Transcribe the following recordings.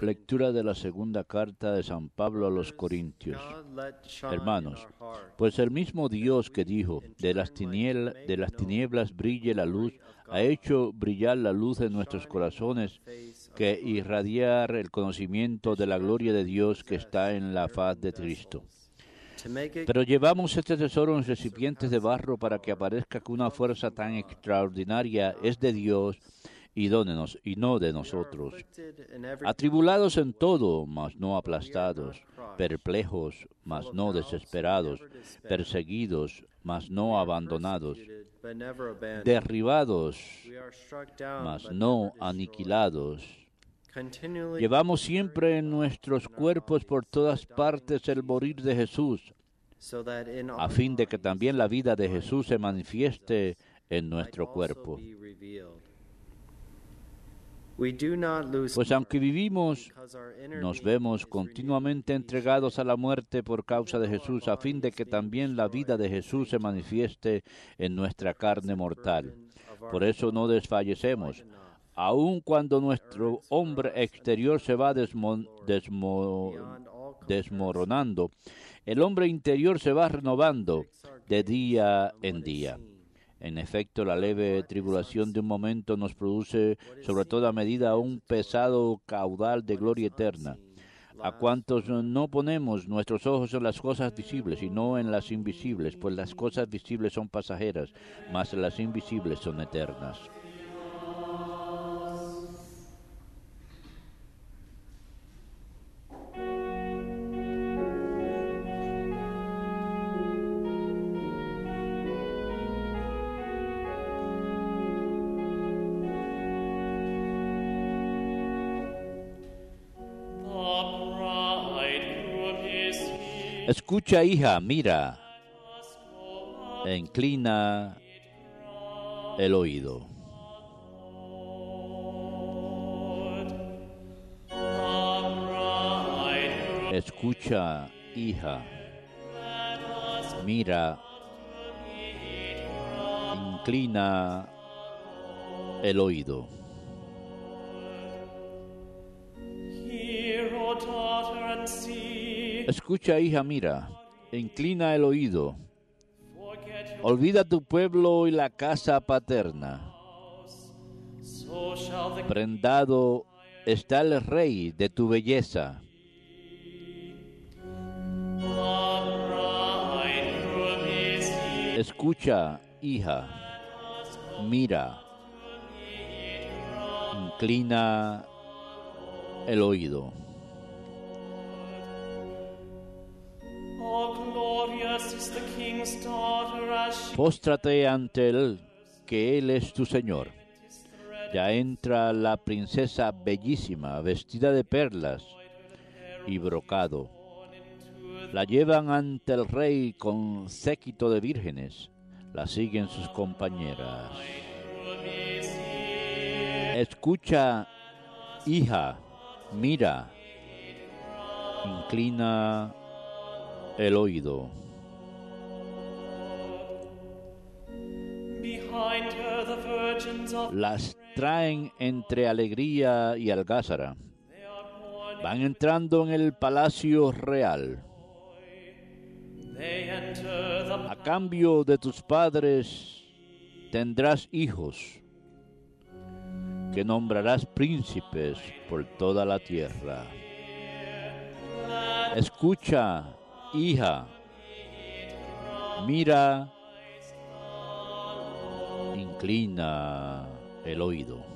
Lectura de la segunda carta de San Pablo a los Corintios. Hermanos, pues el mismo Dios que dijo, de las, tinieblas, de las tinieblas brille la luz, ha hecho brillar la luz en nuestros corazones, que irradiar el conocimiento de la gloria de Dios que está en la faz de Cristo. Pero llevamos este tesoro en recipientes de barro para que aparezca que una fuerza tan extraordinaria es de Dios y, no de nosotros. Atribulados en todo, mas no aplastados, perplejos, mas no desesperados, perseguidos, mas no abandonados, derribados, mas no aniquilados. Llevamos siempre en nuestros cuerpos por todas partes el morir de Jesús, a fin de que también la vida de Jesús se manifieste en nuestro cuerpo. Pues aunque vivimos, nos vemos continuamente entregados a la muerte por causa de Jesús, a fin de que también la vida de Jesús se manifieste en nuestra carne mortal. Por eso no desfallecemos, aun cuando nuestro hombre exterior se va desmoronando, el hombre interior se va renovando de día en día. En efecto, la leve tribulación de un momento nos produce, sobre toda medida, un pesado caudal de gloria eterna. A cuantos no ponemos nuestros ojos en las cosas visibles y no en las invisibles, pues las cosas visibles son pasajeras, mas las invisibles son eternas. Escucha, hija, mira. inclina el oído. Escucha, hija. Mira. Inclina el oído. Escucha, hija, mira, inclina el oído. Olvida tu pueblo y la casa paterna. Prendado está el rey de tu belleza. Escucha, hija, mira, inclina el oído. Póstrate ante él, que él es tu Señor. Ya entra la princesa bellísima, vestida de perlas y brocado. La llevan ante el rey con séquito de vírgenes. La siguen sus compañeras. Escucha, hija, mira, inclina el oído. Las traen entre alegría y algázara. Van entrando en el palacio real. A cambio de tus padres tendrás hijos que nombrarás príncipes por toda la tierra. Escucha, hija, mira inclina el oído.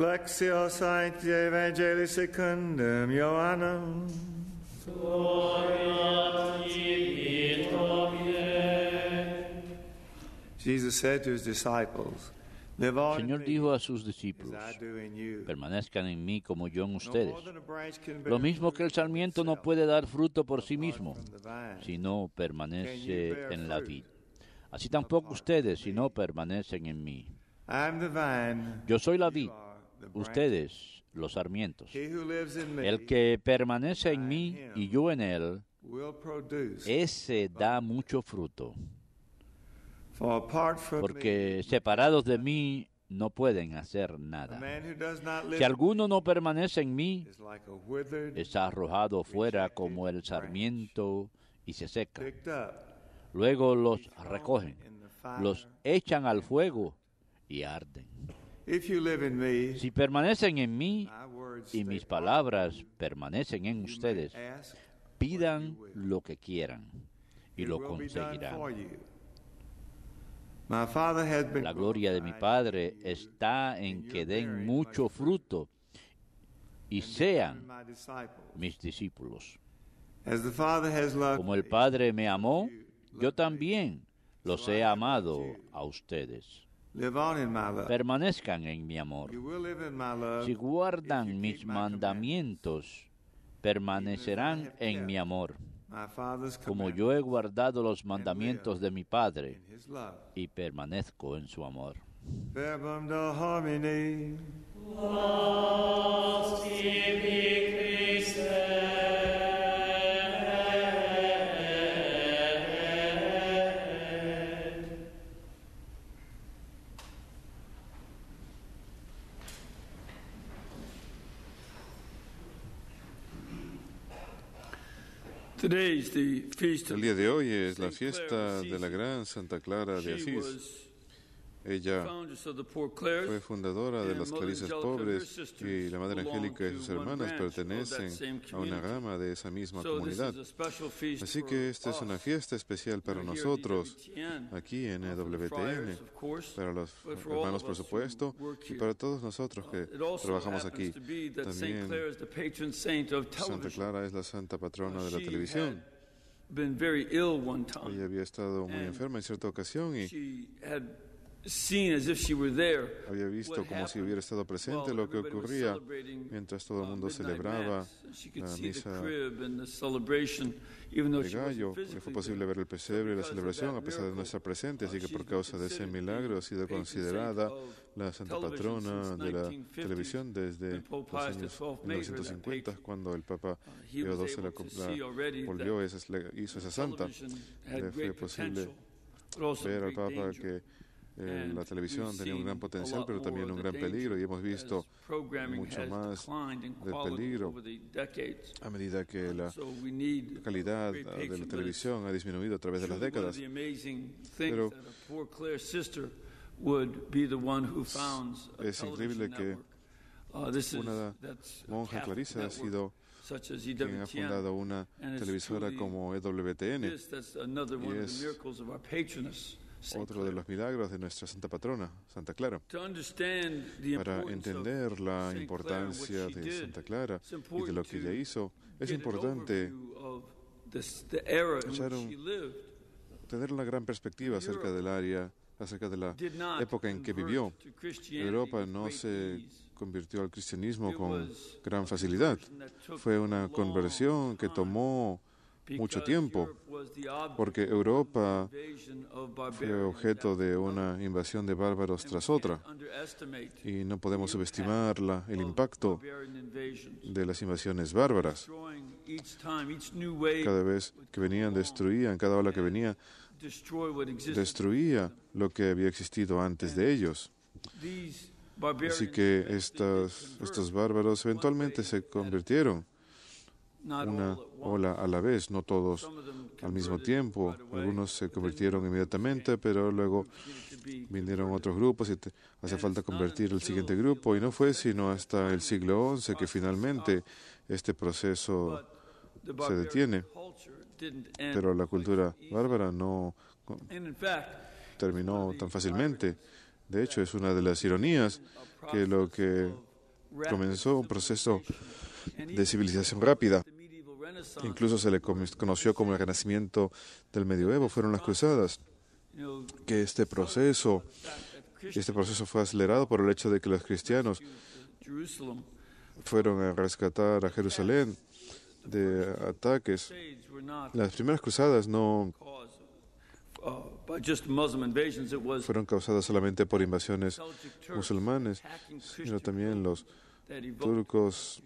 Lexio Evangelii secundum el Señor dijo a sus discípulos, permanezcan en mí como yo en ustedes. Lo mismo que el sarmiento no puede dar fruto por sí mismo, sino permanece en la vid. Así tampoco ustedes si no permanecen en mí. Yo soy la vid ustedes, los sarmientos. El que permanece en mí y yo en él, ese da mucho fruto. Porque separados de mí no pueden hacer nada. Si alguno no permanece en mí, es arrojado fuera como el sarmiento y se seca. Luego los recogen, los echan al fuego y arden. Si permanecen en mí y mis palabras permanecen en ustedes, pidan lo que quieran y lo conseguirán. La gloria de mi Padre está en que den mucho fruto y sean mis discípulos. Como el Padre me amó, yo también los he amado a ustedes. Permanezcan en mi amor. Si guardan mis mandamientos, permanecerán en mi amor, como yo he guardado los mandamientos de mi Padre y permanezco en su amor. El día de hoy es la fiesta de la gran Santa Clara de Asís. Ella fue fundadora de las Clarisas Pobres y la Madre Angélica y sus hermanas pertenecen a una gama de esa misma comunidad. Así que esta es una fiesta especial para nosotros, aquí uh, en EWTN, para los hermanos, por supuesto, y para todos nosotros uh, que trabajamos aquí. Santa Clara es la santa patrona uh, de la televisión. Ella había estado muy enferma en cierta ocasión y había visto como si hubiera estado presente lo que ocurría mientras todo uh, el mundo celebraba la misa de gallo. fue posible ver el pesebre y la celebración a pesar de no estar presente, uh, así que por causa de ese milagro ha sido considerada la santa patrona de la televisión desde los años 1950, cuando el Papa Pío uh, la, volvió, esa, hizo esa santa. Le fue posible ver al Papa que eh, la televisión tenía un gran potencial, pero también un gran peligro, y hemos visto mucho más de peligro a medida que la calidad eh, de la televisión ha disminuido a través de las décadas. Pero es increíble que uh, una monja Clarisa ha sido quien ha e fundado una televisora como EWTN. Y es otro de los milagros de nuestra Santa Patrona, Santa Clara. Para entender la importancia de Santa Clara y de lo que ella hizo, es importante tener una gran perspectiva acerca del área, acerca de la época en que vivió. Europa no se convirtió al cristianismo con gran facilidad. Fue una conversión que tomó mucho tiempo, porque Europa fue objeto de una invasión de bárbaros tras otra, y no podemos subestimar el impacto de las invasiones bárbaras. Cada vez que venían, destruían, cada ola que venía, destruía lo que había existido antes de ellos. Así que estos, estos bárbaros eventualmente se convirtieron una ola a la vez, no todos al mismo tiempo. Algunos se convirtieron inmediatamente, pero luego vinieron otros grupos y hace falta convertir el siguiente grupo. Y no fue sino hasta el siglo XI que finalmente este proceso se detiene. Pero la cultura bárbara no terminó tan fácilmente. De hecho, es una de las ironías que lo que comenzó un proceso de civilización rápida incluso se le conoció como el renacimiento del medioevo, fueron las cruzadas, que este proceso, este proceso fue acelerado por el hecho de que los cristianos fueron a rescatar a Jerusalén de ataques. Las primeras cruzadas no fueron causadas solamente por invasiones musulmanes, sino también los turcos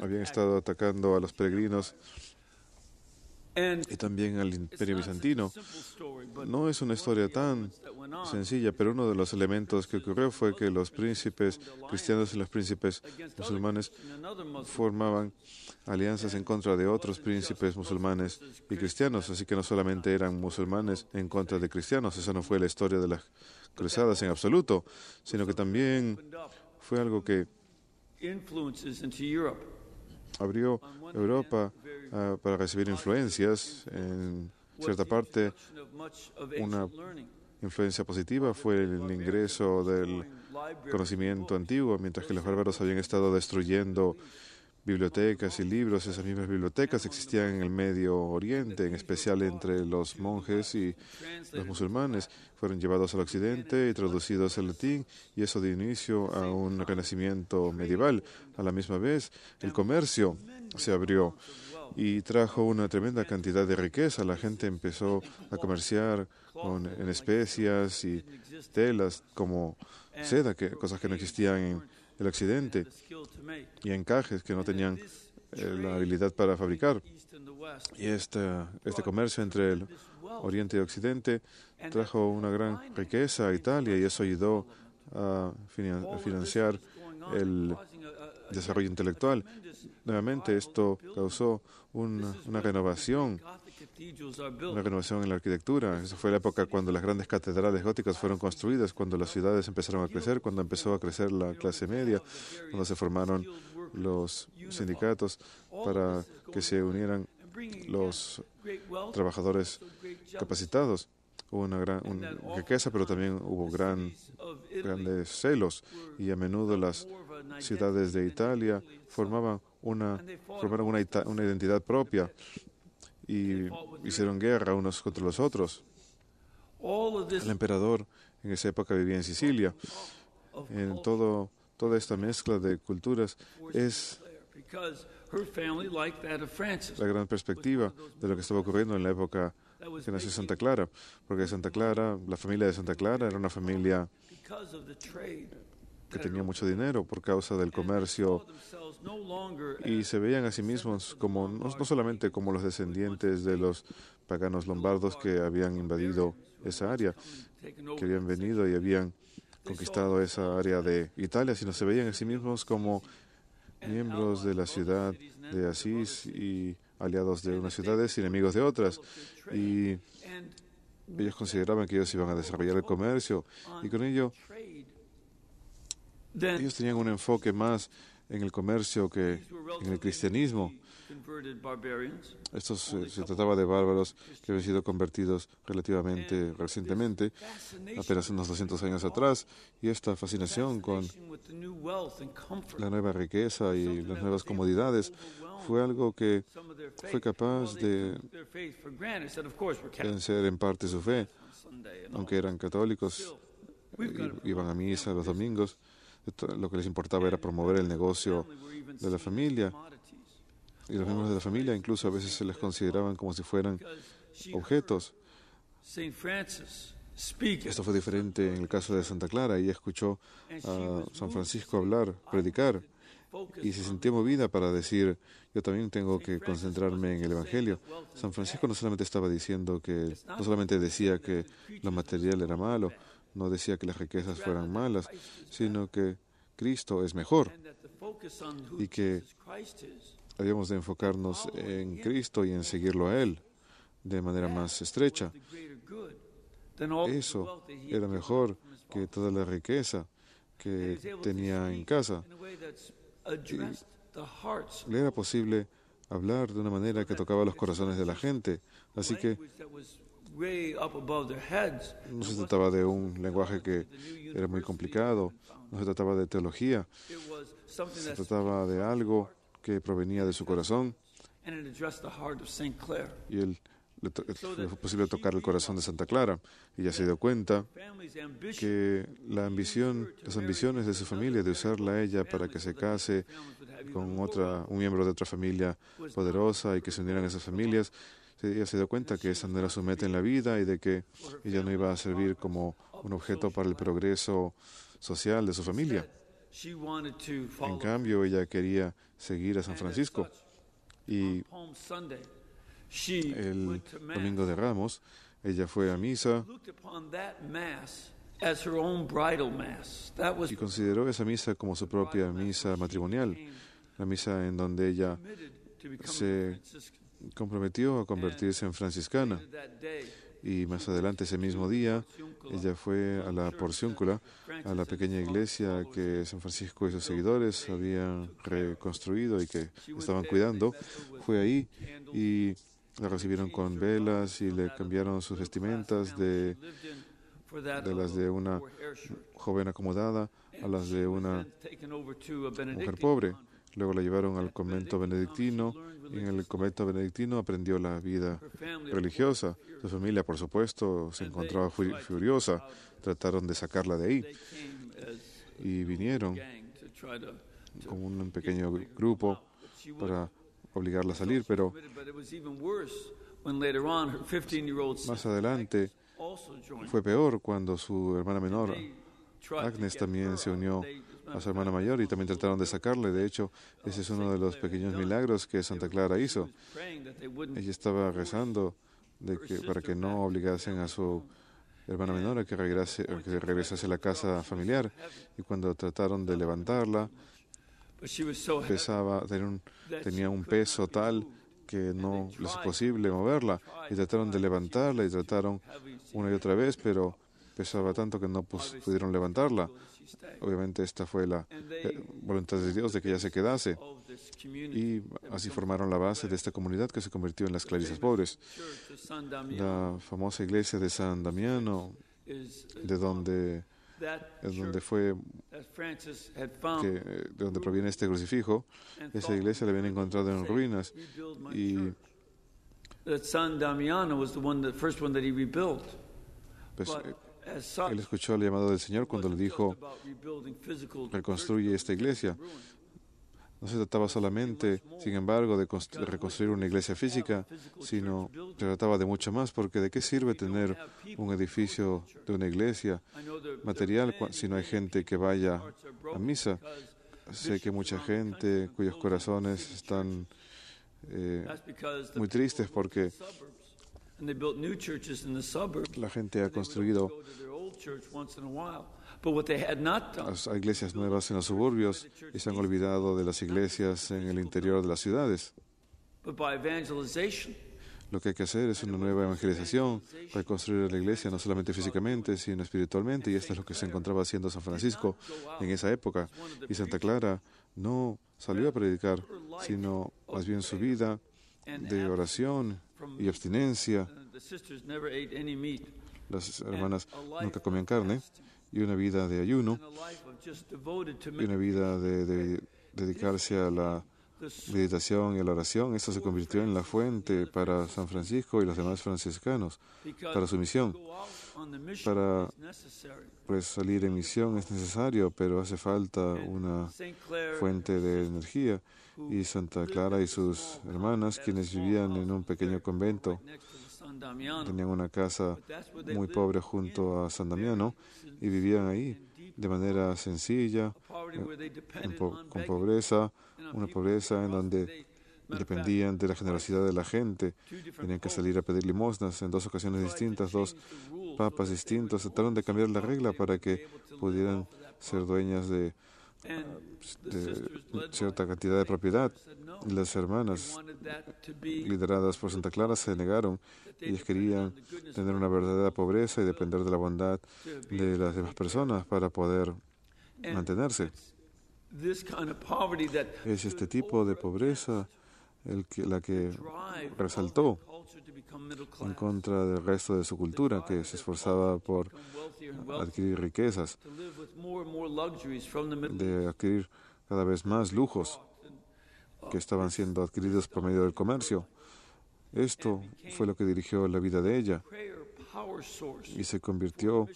habían estado atacando a los peregrinos y también al imperio bizantino. No es una historia tan sencilla, pero uno de los elementos que ocurrió fue que los príncipes cristianos y los príncipes musulmanes formaban alianzas en contra de otros príncipes musulmanes y cristianos, así que no solamente eran musulmanes en contra de cristianos, esa no fue la historia de las cruzadas en absoluto, sino que también fue algo que abrió Europa ah, para recibir influencias. En cierta parte, una influencia positiva fue el ingreso del conocimiento antiguo, mientras que los bárbaros habían estado destruyendo bibliotecas y libros, esas mismas bibliotecas existían en el Medio Oriente, en especial entre los monjes y los musulmanes. Fueron llevados al Occidente y traducidos al latín, y eso dio inicio a un renacimiento medieval. A la misma vez, el comercio se abrió y trajo una tremenda cantidad de riqueza. La gente empezó a comerciar con, en especias y telas como seda, que, cosas que no existían en el occidente y encajes que no tenían eh, la habilidad para fabricar. Y este, este comercio entre el Oriente y Occidente trajo una gran riqueza a Italia y eso ayudó a financiar el desarrollo intelectual. Nuevamente, esto causó una renovación una renovación en la arquitectura. Esa fue la época cuando las grandes catedrales góticas fueron construidas, cuando las ciudades empezaron a crecer, cuando empezó a crecer la clase media, cuando se formaron los sindicatos para que se unieran los trabajadores capacitados. Hubo una gran riqueza, pero también hubo gran, grandes celos y a menudo las ciudades de Italia formaban una, formaron una, una identidad propia y hicieron guerra unos contra los otros. El emperador en esa época vivía en Sicilia. En todo, toda esta mezcla de culturas es la gran perspectiva de lo que estaba ocurriendo en la época que nació Santa Clara, porque Santa Clara, la familia de Santa Clara era una familia que tenía mucho dinero por causa del comercio y se veían a sí mismos como no, no, solamente como los descendientes de los paganos lombardos que habían invadido esa área, que habían venido y habían conquistado esa área de Italia, sino se veían a sí mismos como miembros de la ciudad de Asís y aliados de unas ciudades y enemigos de otras. Y ellos consideraban que ellos iban a desarrollar el comercio y con ello ellos tenían un enfoque más en el comercio que en el cristianismo. Estos eh, se trataba de bárbaros que habían sido convertidos relativamente recientemente, apenas unos 200 años atrás, y esta fascinación con la nueva riqueza y las nuevas comodidades fue algo que fue capaz de vencer en parte su fe, aunque eran católicos, eh, iban a misa los domingos lo que les importaba era promover el negocio de la familia. Y los miembros de la familia incluso a veces se les consideraban como si fueran objetos. Esto fue diferente en el caso de Santa Clara. Ella escuchó a San Francisco hablar, predicar, y se sintió movida para decir, yo también tengo que concentrarme en el Evangelio. San Francisco no solamente estaba diciendo que, no solamente decía que lo material era malo, no decía que las riquezas fueran malas, sino que Cristo es mejor y que habíamos de enfocarnos en Cristo y en seguirlo a Él de manera más estrecha. Eso era mejor que toda la riqueza que tenía en casa. le era posible hablar de una manera que tocaba los corazones de la gente. Así que no se trataba de un lenguaje que era muy complicado, no se trataba de teología, se trataba de algo que provenía de su corazón y él le, fue posible tocar el corazón de Santa Clara. Y Ella se dio cuenta que la ambición, las ambiciones de su familia de usarla a ella para que se case con otra, un miembro de otra familia poderosa y que se unieran a esas familias este, ella se dio cuenta que esa no era su meta en la vida y de que ella no iba a servir como un objeto para el progreso social de su familia. En cambio, ella quería seguir a San Francisco. Y el domingo de Ramos, ella fue a misa y consideró esa misa como su propia misa matrimonial, la misa en donde ella se comprometió a convertirse en franciscana. Y más adelante, ese mismo día, ella fue a la Porciúncula, a la pequeña iglesia que San Francisco y sus seguidores habían reconstruido y que estaban cuidando. Fue ahí y la recibieron con velas y le cambiaron sus vestimentas de, de las de una joven acomodada a las de una mujer pobre. Luego la llevaron al convento benedictino y en el convento benedictino aprendió la vida religiosa. Su familia, por supuesto, se encontraba furiosa. Trataron de sacarla de ahí y vinieron con un pequeño grupo para obligarla a salir, pero más adelante fue peor cuando su hermana menor, Agnes, también se unió a su hermana mayor y también trataron de sacarle. De hecho, ese es uno de los pequeños milagros que Santa Clara hizo. Ella estaba rezando para que no obligasen a su hermana menor a que, que regresase a la casa familiar. Y cuando trataron de levantarla, pesaba, tenía un, peso tal que no les es posible moverla. Y trataron de levantarla y trataron una y otra vez, pero pesaba tanto que no pudieron levantarla. Obviamente esta fue la eh, voluntad de Dios de que ella se quedase. Y así formaron la base de esta comunidad que se convirtió en las clarisas pobres. La famosa iglesia de San Damiano, de donde es donde fue de donde proviene este crucifijo esa iglesia la habían encontrado en ruinas y él escuchó el llamado del Señor cuando le dijo, reconstruye esta iglesia. No se trataba solamente, sin embargo, de reconstruir una iglesia física, sino se trataba de mucho más, porque ¿de qué sirve tener un edificio de una iglesia material si no hay gente que vaya a misa? Sé que mucha gente cuyos corazones están eh, muy tristes porque la gente ha construido las iglesias nuevas en los suburbios y se han olvidado de las iglesias en el interior de las ciudades. Lo que hay que hacer es una nueva evangelización, reconstruir la iglesia no solamente físicamente, sino espiritualmente, y esto es lo que se encontraba haciendo San Francisco en esa época. Y Santa Clara no salió a predicar, sino más bien su vida de oración y abstinencia. Las hermanas nunca comían carne y una vida de ayuno y una vida de, dedicarse a la meditación y a la oración. Esto se convirtió en la fuente para San Francisco y los demás franciscanos, para su misión. Para pues, salir en misión es necesario, pero hace falta una fuente de energía y Santa Clara y sus hermanas, quienes vivían en un pequeño convento. Tenían una casa muy pobre junto a San Damiano y vivían ahí de manera sencilla, eh, con pobreza, una pobreza en donde dependían de la generosidad de la gente. Tenían que salir a pedir limosnas en dos ocasiones distintas. Dos papas distintos trataron de cambiar la regla para que pudieran ser dueñas de de cierta cantidad de propiedad. Las hermanas lideradas por Santa Clara se negaron. Ellas querían tener una verdadera pobreza y depender de la bondad de las demás personas para poder mantenerse. Es este tipo de pobreza el que, la que resaltó en contra del resto de su cultura que se esforzaba por adquirir riquezas, de adquirir cada vez más lujos que estaban siendo adquiridos por medio del comercio. Esto fue lo que dirigió la vida de ella y se convirtió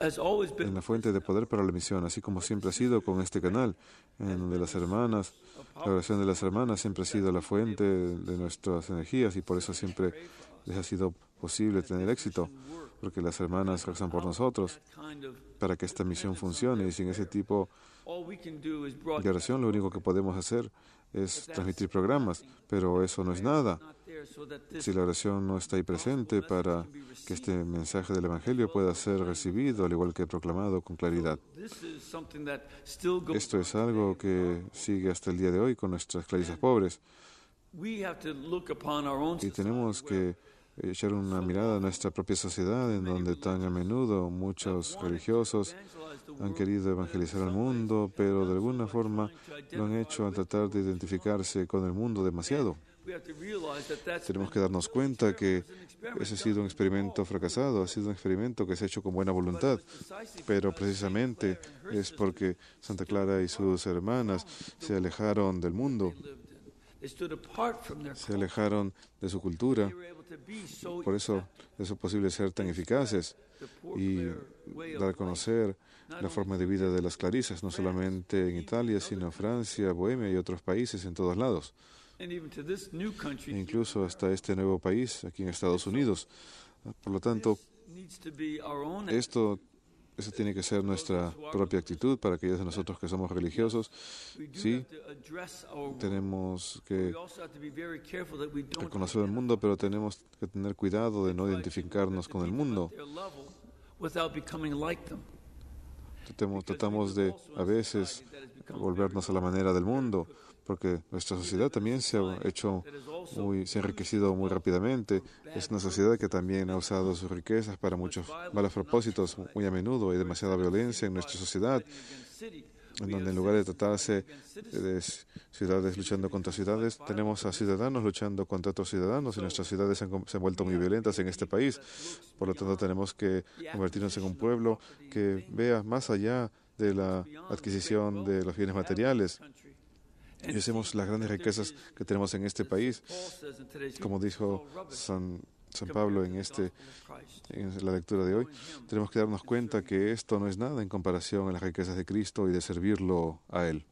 en la fuente de poder para la misión, así como siempre ha sido con este canal, en donde las hermanas, la oración de las hermanas siempre ha sido la fuente de nuestras energías y por eso siempre les ha sido posible tener éxito, porque las hermanas rezan por nosotros para que esta misión funcione y sin ese tipo de la oración, lo único que podemos hacer es transmitir programas, pero eso no es nada. Si la oración no está ahí presente para que este mensaje del Evangelio pueda ser recibido, al igual que proclamado con claridad. Esto es algo que sigue hasta el día de hoy con nuestras clarisas pobres. Y tenemos que echar una mirada a nuestra propia sociedad, en donde tan a menudo muchos religiosos han querido evangelizar al mundo, pero de alguna forma lo han hecho al tratar de identificarse con el mundo demasiado. Tenemos que darnos cuenta que ese ha sido un experimento fracasado, ha sido un experimento que se ha hecho con buena voluntad, pero precisamente es porque Santa Clara y sus hermanas se alejaron del mundo se alejaron de su cultura, por eso es posible ser tan eficaces y dar a conocer la forma de vida de las clarisas, no solamente en Italia, sino en Francia, Bohemia y otros países en todos lados. E incluso uh, hasta este nuevo país, aquí en Estados Unidos. Por lo tanto, esto esa tiene que ser nuestra propia actitud para aquellos de nosotros que somos religiosos. Sí, tenemos que conocer el mundo, pero tenemos que tener cuidado de no identificarnos con el mundo. tratamos de a veces volvernos a la manera del mundo porque nuestra sociedad también se ha hecho muy, enriquecido muy rápidamente. Es una sociedad que también ha usado sus riquezas para muchos malos propósitos muy a menudo. Hay demasiada violencia en nuestra sociedad, en donde en lugar de tratarse de ciudades luchando contra ciudades, tenemos a ciudadanos luchando contra otros ciudadanos y nuestras ciudades se han, se han vuelto muy violentas en este país. Por lo tanto, tenemos que convertirnos en un pueblo que vea más allá de la adquisición de los bienes materiales y hacemos las grandes riquezas que tenemos en este país. Como dijo San, San Pablo en, este, en la lectura de hoy, tenemos que darnos cuenta que esto no es nada en comparación a las riquezas de Cristo y de servirlo a Él.